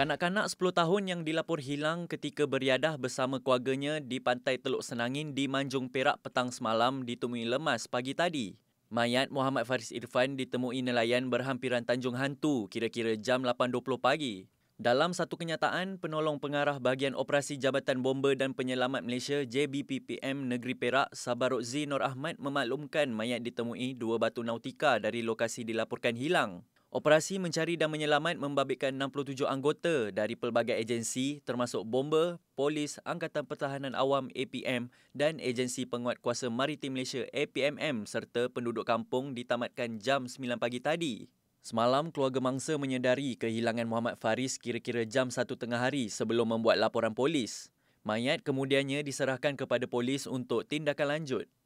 Kanak-kanak 10 tahun yang dilaporkan hilang ketika beriadah bersama keluarganya di Pantai Teluk Senangin di Manjung Perak petang semalam ditemui lemas pagi tadi. Mayat Muhammad Faris Irfan ditemui nelayan berhampiran Tanjung Hantu kira-kira jam 8.20 pagi. Dalam satu kenyataan, penolong pengarah bahagian operasi Jabatan bomber dan Penyelamat Malaysia JBPPM Negeri Perak Sabarudzi Nur Ahmad memaklumkan mayat ditemui dua batu nautika dari lokasi dilaporkan hilang. Operasi mencari dan menyelamat membabitkan 67 anggota dari pelbagai agensi termasuk bomba, polis, Angkatan Pertahanan Awam APM dan Agensi Penguat Kuasa Maritim Malaysia APMM serta penduduk kampung ditamatkan jam 9 pagi tadi. Semalam, keluarga mangsa menyedari kehilangan Muhammad Faris kira-kira jam 1 tengah hari sebelum membuat laporan polis. Mayat kemudiannya diserahkan kepada polis untuk tindakan lanjut.